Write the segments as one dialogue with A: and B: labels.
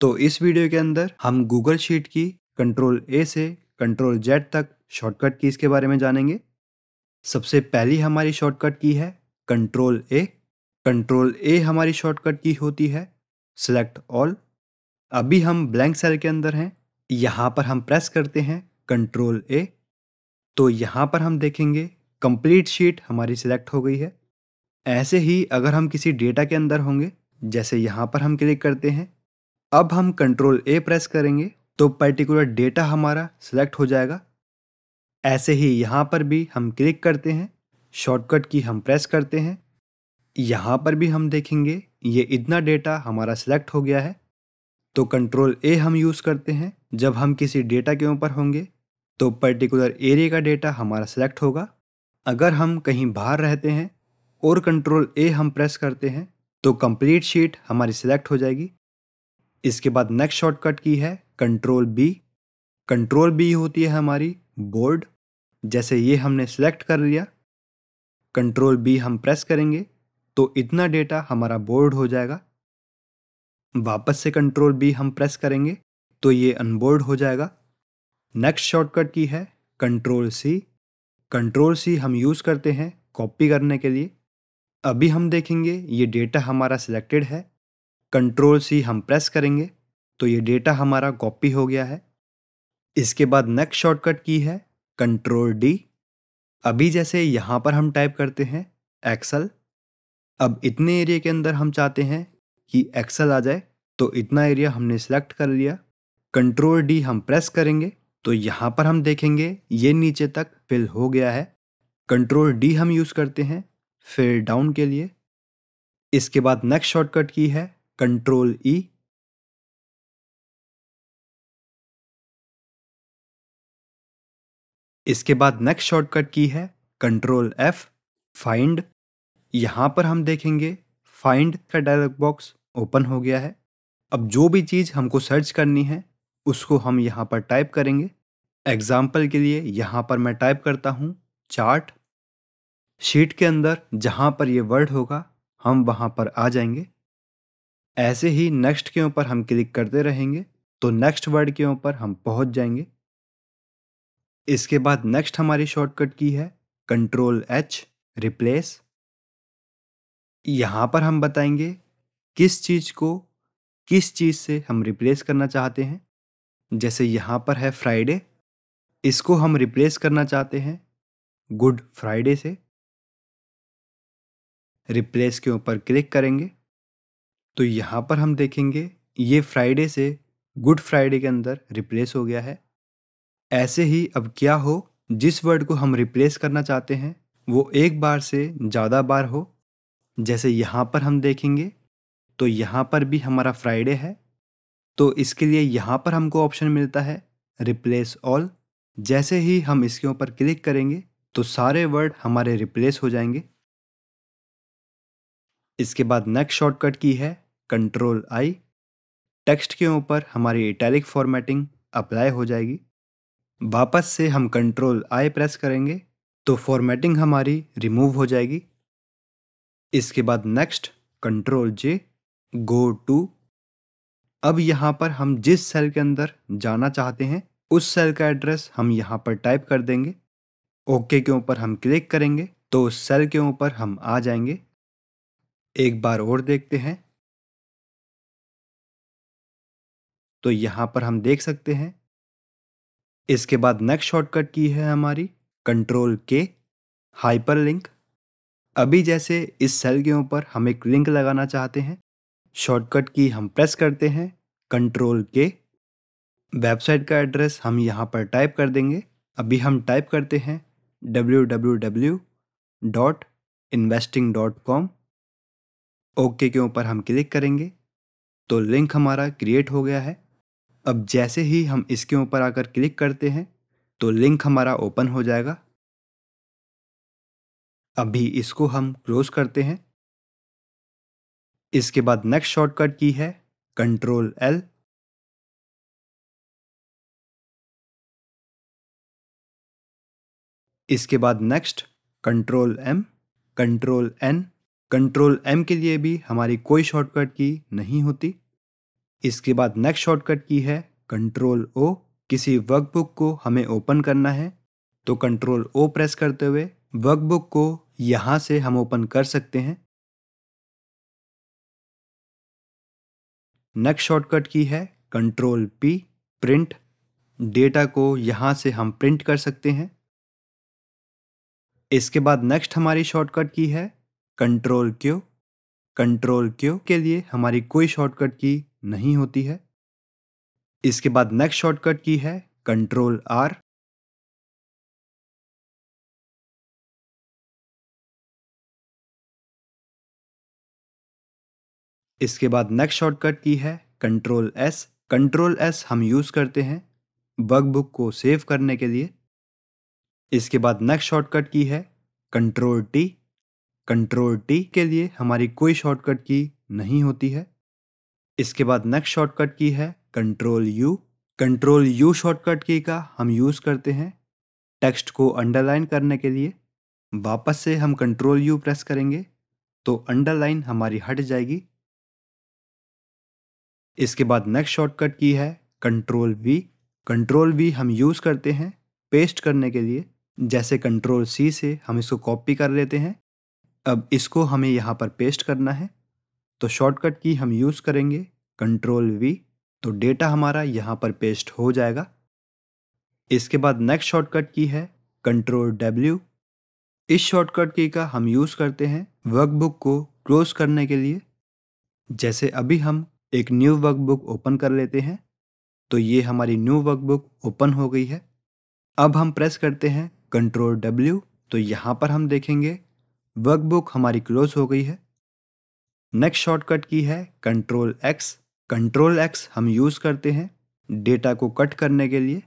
A: तो इस वीडियो के अंदर हम गूगल शीट की कंट्रोल ए से कंट्रोल जेड तक शॉर्टकट कीज़ के बारे में जानेंगे सबसे पहली हमारी शॉर्टकट की है कंट्रोल ए कंट्रोल ए हमारी शॉर्टकट की होती है सेलेक्ट ऑल अभी हम ब्लैंक सेल के अंदर हैं यहाँ पर हम प्रेस करते हैं कंट्रोल ए तो यहाँ पर हम देखेंगे कंप्लीट शीट हमारी सिलेक्ट हो गई है ऐसे ही अगर हम किसी डेटा के अंदर होंगे जैसे यहाँ पर हम क्लिक करते हैं अब हम कंट्रोल ए प्रेस करेंगे तो पर्टिकुलर डेटा हमारा सिलेक्ट हो जाएगा ऐसे ही यहाँ पर भी हम क्लिक करते हैं शॉर्टकट की हम प्रेस करते हैं यहाँ पर भी हम देखेंगे ये इतना डेटा हमारा सिलेक्ट हो गया है तो कंट्रोल ए हम यूज़ करते हैं जब हम किसी डेटा के ऊपर होंगे तो पर्टिकुलर एरिया का डेटा हमारा सिलेक्ट होगा अगर हम कहीं बाहर रहते हैं और कंट्रोल ए हम प्रेस करते हैं तो कंप्लीट शीट हमारी सिलेक्ट हो जाएगी इसके बाद नेक्स्ट शॉर्टकट की है कंट्रोल बी कंट्रोल बी होती है हमारी बोर्ड जैसे ये हमने सेलेक्ट कर लिया कंट्रोल बी हम प्रेस करेंगे तो इतना डेटा हमारा बोर्ड हो जाएगा वापस से कंट्रोल बी हम प्रेस करेंगे तो ये अनबोर्ड हो जाएगा नेक्स्ट शॉर्टकट की है कंट्रोल सी कंट्रोल सी हम यूज़ करते हैं कॉपी करने के लिए अभी हम देखेंगे ये डेटा हमारा सिलेक्टेड है कंट्रोल सी हम प्रेस करेंगे तो ये डेटा हमारा कॉपी हो गया है इसके बाद नेक्स्ट शॉर्टकट की है कंट्रोल डी अभी जैसे यहाँ पर हम टाइप करते हैं एक्सल अब इतने एरिया के अंदर हम चाहते हैं कि एक्सल आ जाए तो इतना एरिया हमने सेलेक्ट कर लिया कंट्रोल डी हम प्रेस करेंगे तो यहाँ पर हम देखेंगे ये नीचे तक फिल हो गया है कंट्रोल डी हम यूज़ करते हैं फिर डाउन के लिए इसके बाद नेक्स्ट शॉर्टकट की है कंट्रोल ई इसके बाद नेक्स्ट शॉर्टकट की है कंट्रोल एफ फाइंड यहाँ पर हम देखेंगे फाइंड का डायलॉग बॉक्स ओपन हो गया है अब जो भी चीज़ हमको सर्च करनी है उसको हम यहाँ पर टाइप करेंगे एग्जाम्पल के लिए यहाँ पर मैं टाइप करता हूँ चार्ट शीट के अंदर जहाँ पर ये वर्ड होगा हम वहाँ पर आ जाएंगे ऐसे ही नेक्स्ट के ऊपर हम क्लिक करते रहेंगे तो नेक्स्ट वर्ड के ऊपर हम पहुंच जाएंगे इसके बाद नेक्स्ट हमारी शॉर्टकट की है कंट्रोल एच रिप्लेस यहाँ पर हम बताएंगे किस चीज़ को किस चीज़ से हम रिप्लेस करना चाहते हैं जैसे यहाँ पर है फ्राइडे इसको हम रिप्लेस करना चाहते हैं गुड फ्राइडे से रिप्लेस के ऊपर क्लिक करेंगे तो यहाँ पर हम देखेंगे ये फ्राइडे से गुड फ्राइडे के अंदर रिप्लेस हो गया है ऐसे ही अब क्या हो जिस वर्ड को हम रिप्लेस करना चाहते हैं वो एक बार से ज़्यादा बार हो जैसे यहाँ पर हम देखेंगे तो यहाँ पर भी हमारा फ्राइडे है तो इसके लिए यहाँ पर हमको ऑप्शन मिलता है रिप्लेस ऑल जैसे ही हम इसके ऊपर क्लिक करेंगे तो सारे वर्ड हमारे रिप्लेस हो जाएंगे इसके बाद नेक्स्ट शॉर्टकट की है कंट्रोल आई टेक्स्ट के ऊपर हमारी इटैलिक फॉर्मेटिंग अप्लाई हो जाएगी वापस से हम कंट्रोल आई प्रेस करेंगे तो फॉर्मेटिंग हमारी रिमूव हो जाएगी इसके बाद next control J go to अब यहाँ पर हम जिस सेल के अंदर जाना चाहते हैं उस सेल का एड्रेस हम यहाँ पर टाइप कर देंगे ओके के ऊपर हम क्लिक करेंगे तो उस सेल के ऊपर हम आ जाएंगे एक बार और देखते हैं तो यहाँ पर हम देख सकते हैं इसके बाद नेक्स्ट शॉर्टकट की है हमारी कंट्रोल के हाइपर लिंक अभी जैसे इस सेल के ऊपर हम एक लिंक लगाना चाहते हैं शॉर्टकट की हम प्रेस करते हैं कंट्रोल के वेबसाइट का एड्रेस हम यहाँ पर टाइप कर देंगे अभी हम टाइप करते हैं www.investing.com ओके के ऊपर हम क्लिक करेंगे तो लिंक हमारा क्रिएट हो गया है अब जैसे ही हम इसके ऊपर आकर क्लिक करते हैं तो लिंक हमारा ओपन हो जाएगा अभी इसको हम क्लोज करते हैं इसके बाद नेक्स्ट शॉर्टकट की है कंट्रोल एल इसके बाद next control M control N control M के लिए भी हमारी कोई शॉर्टकट की नहीं होती इसके बाद नेक्स्ट शॉर्टकट की है कंट्रोल ओ किसी वर्कबुक को हमें ओपन करना है तो कंट्रोल ओ प्रेस करते हुए वर्कबुक को यहां से हम ओपन कर सकते हैं नेक्स्ट शॉर्टकट की है कंट्रोल पी प्रिंट डेटा को यहाँ से हम प्रिंट कर सकते हैं इसके बाद नेक्स्ट हमारी शॉर्टकट की है कंट्रोल क्यू कंट्रोल क्यू के लिए हमारी कोई शॉर्टकट की नहीं होती है इसके बाद नेक्स्ट शॉर्टकट की है कंट्रोल आर इसके बाद नेक्स्ट शॉर्टकट की है कंट्रोल एस कंट्रोल एस हम यूज़ करते हैं बग बुक को सेव करने के लिए इसके बाद नेक्स्ट शॉर्टकट की है कंट्रोल टी कंट्रोल टी के लिए हमारी कोई शॉर्टकट की नहीं होती है इसके बाद नेक्स्ट शॉर्टकट की है control U control U shortcut की का हम यूज़ करते हैं टेक्स्ट को अंडरलाइन करने के लिए वापस से हम कंट्रोल यू प्रेस करेंगे तो अंडरलाइन हमारी हट जाएगी इसके बाद नेक्स्ट शॉर्टकट की है कंट्रोल वी कंट्रोल वी हम यूज़ करते हैं पेस्ट करने के लिए जैसे कंट्रोल सी से हम इसको कॉपी कर लेते हैं अब इसको हमें यहाँ पर पेस्ट करना है तो शॉर्टकट की हम यूज़ करेंगे कंट्रोल वी तो डेटा हमारा यहाँ पर पेस्ट हो जाएगा इसके बाद नेक्स्ट शॉर्टकट की है कंट्रोल डब्ल्यू इस शॉर्टकट की का हम यूज़ करते हैं वर्कबुक को क्लोज करने के लिए जैसे अभी हम एक न्यू वर्कबुक ओपन कर लेते हैं तो ये हमारी न्यू वर्कबुक ओपन हो गई है अब हम प्रेस करते हैं कंट्रोल डब्ल्यू तो यहाँ पर हम देखेंगे वर्कबुक हमारी क्लोज हो गई है नेक्स्ट शॉर्टकट की है कंट्रोल एक्स कंट्रोल एक्स हम यूज़ करते हैं डेटा को कट करने के लिए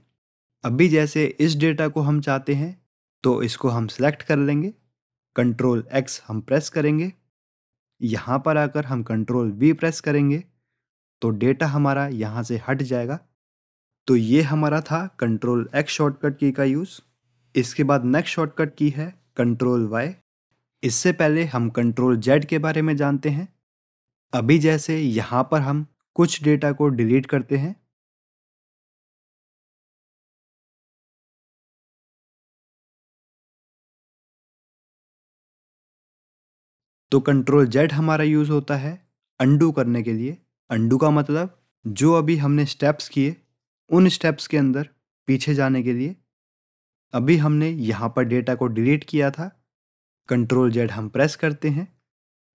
A: अभी जैसे इस डेटा को हम चाहते हैं तो इसको हम सेलेक्ट कर लेंगे कंट्रोल एक्स हम प्रेस करेंगे यहाँ पर आकर हम कंट्रोल वी प्रेस करेंगे तो डेटा हमारा यहाँ से हट जाएगा तो ये हमारा था कंट्रोल एक्स शॉर्टकट की का यूज़ इसके बाद नेक्स्ट शॉर्टकट की है कंट्रोल वाई इससे पहले हम कंट्रोल जेड के बारे में जानते हैं अभी जैसे यहाँ पर हम कुछ डेटा को डिलीट करते हैं तो कंट्रोल जेड हमारा यूज़ होता है अंडू करने के लिए अंडू का मतलब जो अभी हमने स्टेप्स किए उन स्टेप्स के अंदर पीछे जाने के लिए अभी हमने यहाँ पर डेटा को डिलीट किया था कंट्रोल जेड हम प्रेस करते हैं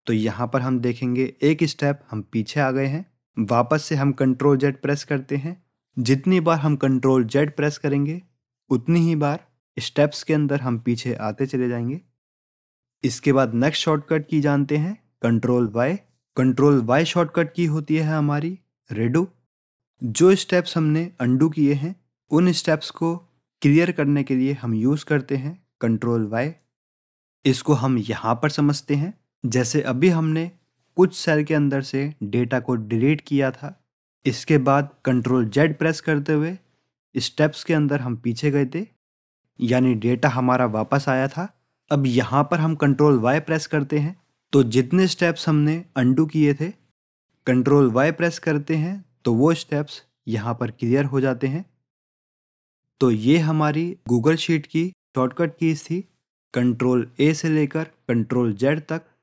A: तो यहाँ पर हम देखेंगे एक स्टेप हम पीछे आ गए हैं वापस से हम कंट्रोल जेड प्रेस करते हैं जितनी बार हम कंट्रोल जेड प्रेस करेंगे उतनी ही बार स्टेप्स के अंदर हम पीछे आते चले जाएंगे इसके बाद नेक्स्ट शॉर्टकट की जानते हैं control Y control Y shortcut की होती है हमारी रेडू जो स्टेप्स हमने अंडू किए हैं उन स्टेप्स को क्लियर करने के लिए हम यूज़ करते हैं कंट्रोल वाई इसको हम यहाँ पर समझते हैं जैसे अभी हमने कुछ सेल के अंदर से डेटा को डिलीट किया था इसके बाद कंट्रोल जेड प्रेस करते हुए स्टेप्स के अंदर हम पीछे गए थे यानी डेटा हमारा वापस आया था अब यहाँ पर हम कंट्रोल वाई प्रेस करते हैं तो जितने स्टेप्स हमने अंडू किए थे कंट्रोल वाई प्रेस करते हैं तो वो स्टेप्स यहाँ पर क्लियर हो जाते हैं तो ये हमारी गूगल शीट की शॉर्टकट कीज थी कंट्रोल ए से लेकर कंट्रोल जेड तक